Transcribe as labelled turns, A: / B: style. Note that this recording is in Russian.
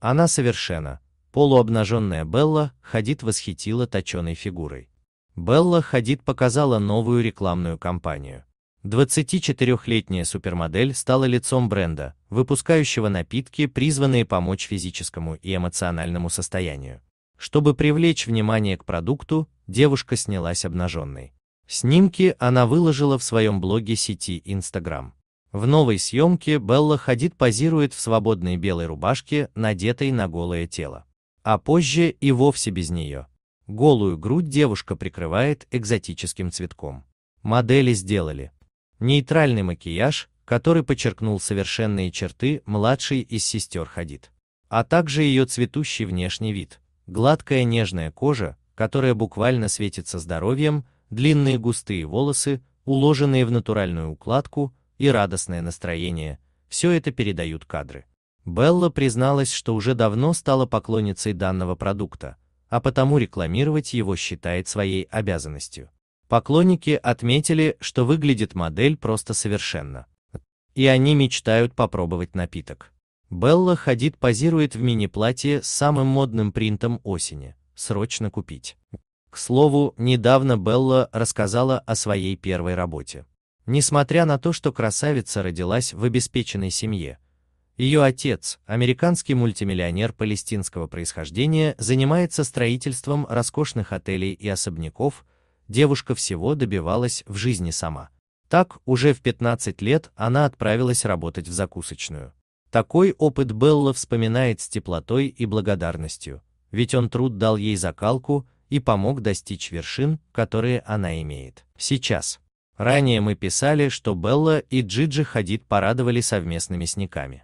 A: Она совершенно полуобнаженная Белла Хадид восхитила точеной фигурой. Белла Хадид показала новую рекламную кампанию. 24-летняя супермодель стала лицом бренда, выпускающего напитки, призванные помочь физическому и эмоциональному состоянию. Чтобы привлечь внимание к продукту, девушка снялась обнаженной. Снимки она выложила в своем блоге сети Instagram. В новой съемке Белла Хадид позирует в свободной белой рубашке, надетой на голое тело. А позже и вовсе без нее. Голую грудь девушка прикрывает экзотическим цветком. Модели сделали нейтральный макияж, который подчеркнул совершенные черты младшей из сестер Хадид, а также ее цветущий внешний вид, гладкая нежная кожа, которая буквально светится здоровьем, длинные густые волосы, уложенные в натуральную укладку, и радостное настроение, все это передают кадры. Белла призналась, что уже давно стала поклонницей данного продукта, а потому рекламировать его считает своей обязанностью. Поклонники отметили, что выглядит модель просто совершенно. И они мечтают попробовать напиток. Белла ходит, позирует в мини-платье с самым модным принтом осени. Срочно купить. К слову, недавно Белла рассказала о своей первой работе. Несмотря на то, что красавица родилась в обеспеченной семье, ее отец, американский мультимиллионер палестинского происхождения, занимается строительством роскошных отелей и особняков, девушка всего добивалась в жизни сама. Так, уже в 15 лет она отправилась работать в закусочную. Такой опыт Белла вспоминает с теплотой и благодарностью, ведь он труд дал ей закалку и помог достичь вершин, которые она имеет. Сейчас. Ранее мы писали, что Белла и Джиджи Хадид порадовали совместными сниками.